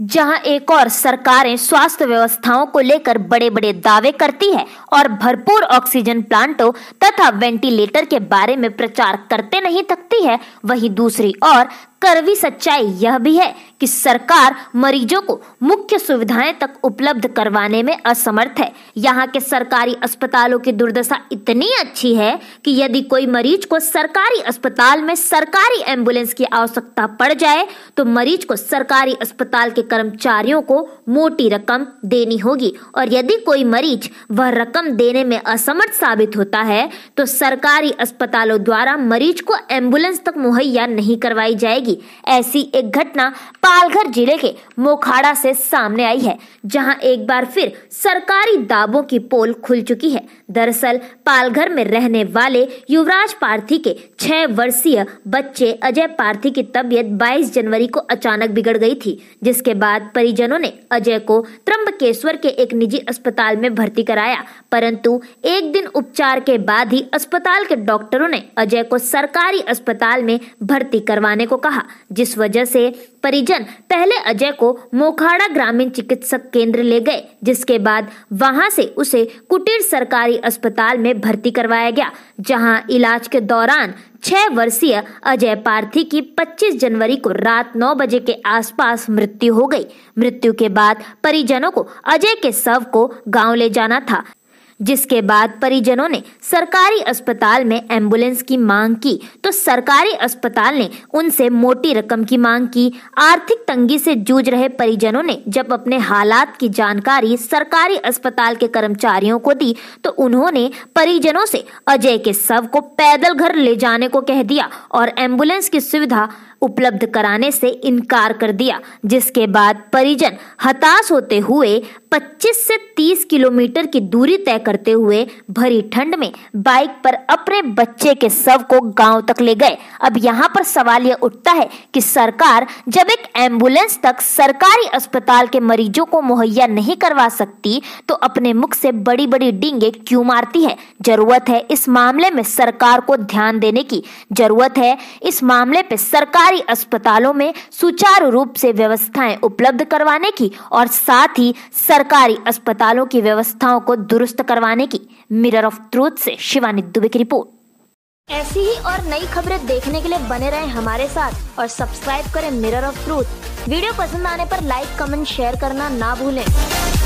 जहां एक और सरकारें स्वास्थ्य व्यवस्थाओं को लेकर बड़े बड़े दावे करती है और भरपूर ऑक्सीजन प्लांटों तथा वेंटिलेटर के बारे में प्रचार करते नहीं थकती है वहीं दूसरी ओर कड़वी सच्चाई यह भी है कि सरकार मरीजों को मुख्य सुविधाएं तक उपलब्ध करवाने में असमर्थ है यहाँ के सरकारी अस्पतालों की दुर्दशा इतनी अच्छी है कि यदि कोई मरीज को सरकारी अस्पताल में सरकारी एम्बुलेंस की आवश्यकता पड़ जाए तो मरीज को सरकारी अस्पताल के कर्मचारियों को मोटी रकम देनी होगी और यदि कोई मरीज वह रकम देने में असमर्थ साबित होता है तो सरकारी अस्पतालों द्वारा मरीज को एम्बुलेंस तक मुहैया नहीं करवाई जाएगी थी ऐसी एक घटना पालघर जिले के मोखाड़ा से सामने आई है जहां एक बार फिर सरकारी दावों की पोल खुल चुकी है दरअसल पालघर में रहने वाले युवराज पार्थी के छह वर्षीय बच्चे अजय पार्थी की तबीयत 22 जनवरी को अचानक बिगड़ गई थी जिसके बाद परिजनों ने अजय को त्रंबकेश्वर के एक निजी अस्पताल में भर्ती कराया परंतु एक दिन उपचार के बाद ही अस्पताल के डॉक्टरों ने अजय को सरकारी अस्पताल में भर्ती करवाने को कहा था जिस वजह से परिजन पहले अजय को मोखाड़ा ग्रामीण चिकित्सक केंद्र ले गए जिसके बाद वहां से उसे कुटीर सरकारी अस्पताल में भर्ती करवाया गया जहां इलाज के दौरान छह वर्षीय अजय पार्थी की 25 जनवरी को रात 9 बजे के आसपास मृत्यु हो गई मृत्यु के बाद परिजनों को अजय के शव को गांव ले जाना था जिसके बाद परिजनों ने सरकारी अस्पताल में एम्बुलेंस की मांग की तो सरकारी अस्पताल ने उनसे मोटी रकम की मांग की आर्थिक तंगी से जूझ रहे परिजनों ने जब अपने हालात की जानकारी सरकारी अस्पताल के कर्मचारियों को दी तो उन्होंने परिजनों से अजय के शव को पैदल घर ले जाने को कह दिया और एम्बुलेंस की सुविधा उपलब्ध कराने से इनकार कर दिया जिसके बाद परिजन हताश होते हुए 25 से 30 किलोमीटर की दूरी तय करते हुए भरी ठंड में बाइक पर अपने बच्चे के शव को गांव तक ले गए अब यहां पर सवाल यह उठता है कि सरकार जब एक एम्बुलेंस तक सरकारी अस्पताल के मरीजों को मुहैया नहीं करवा सकती तो अपने मुख से बड़ी बड़ी डींगे क्यों मारती है जरूरत है इस मामले में सरकार को ध्यान देने की जरूरत है इस मामले पर सरकार सरकारी अस्पतालों में सुचारू रूप से व्यवस्थाएं उपलब्ध करवाने की और साथ ही सरकारी अस्पतालों की व्यवस्थाओं को दुरुस्त करवाने की मिरर ऑफ ट्रूथ से शिवानी दुबे की रिपोर्ट ऐसी ही और नई खबरें देखने के लिए बने रहें हमारे साथ और सब्सक्राइब करें मिरर ऑफ ट्रूथ वीडियो पसंद आने पर लाइक कमेंट शेयर करना ना भूलें